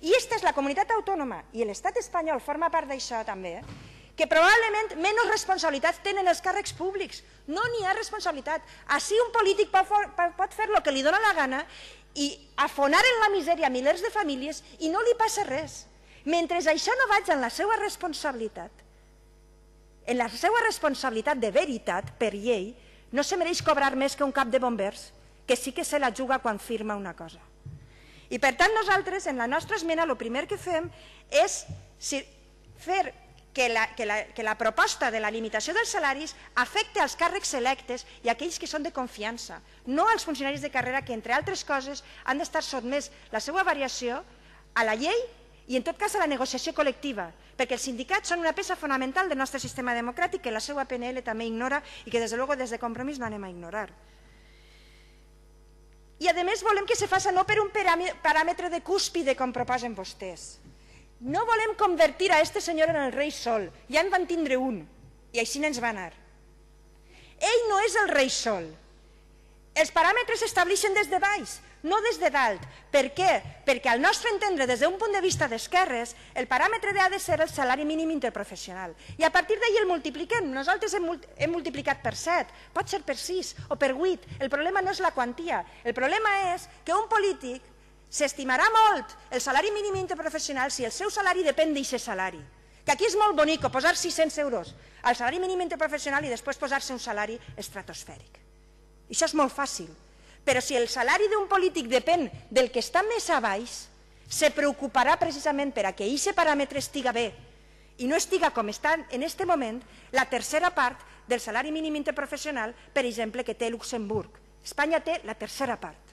I aquesta és la comunitat autònoma, i l'estat espanyol forma part d'això també, que probablement menys responsabilitat tenen els càrrecs públics. No n'hi ha responsabilitat. Així un polític pot fer el que li dóna la gana i afonar en la misèria milers de famílies i no li passa res. Mentre això no vaig en la seva responsabilitat, en la seva responsabilitat de veritat, per llei, no se mereix cobrar més que un cap de bombers, que sí que se la juga quan firma una cosa. I per tant nosaltres, en la nostra esmena, el primer que fem és fer que la, que, la, que la proposta de la limitació dels salaris afecte als càrrecs electes i aquells que són de confiança, no als funcionaris de carrera que, entre altres coses, han d'estar sotmès la seva variació a la llei i en tot cas a la negociació col·lectiva, perquè els sindicats són una peça fonamental del nostre sistema democràtic que la seva PNL també ignora i que des de luego des de compromís no anem a ignorar. I, a més, volem que se faci no per un paràmetre de cúspide, com proposen vostès. No volem convertir a este senyor en el rei sol. Ja en van tindre un, i així ens va anar. Ell no és el rei sol, els paràmetres s'estableixen des de baix, no des de dalt. Per què? Perquè al nostre entendre, des d'un punt de vista d'esquerres, el paràmetre ha de ser el salari mínim interprofessional. I a partir d'ahir el multipliquem. Nosaltres hem, hem multiplicat per 7, pot ser per 6 o per 8. El problema no és la quantia. El problema és que un polític s'estimarà molt el salari mínim interprofessional si el seu salari depèn d'aquest salari que aquí és molt bonic posar 600 euros al salari mínim interprofessional i després posar-se un salari estratosfèric. Això és molt fàcil. Però si el salari d'un polític depèn del que està més a baix, se preocuparà precisament per a que aquest paràmetre estiga bé i no estiga com està en aquest moment la tercera part del salari mínim interprofessional, per exemple, que té Luxemburg. Espanya té la tercera part.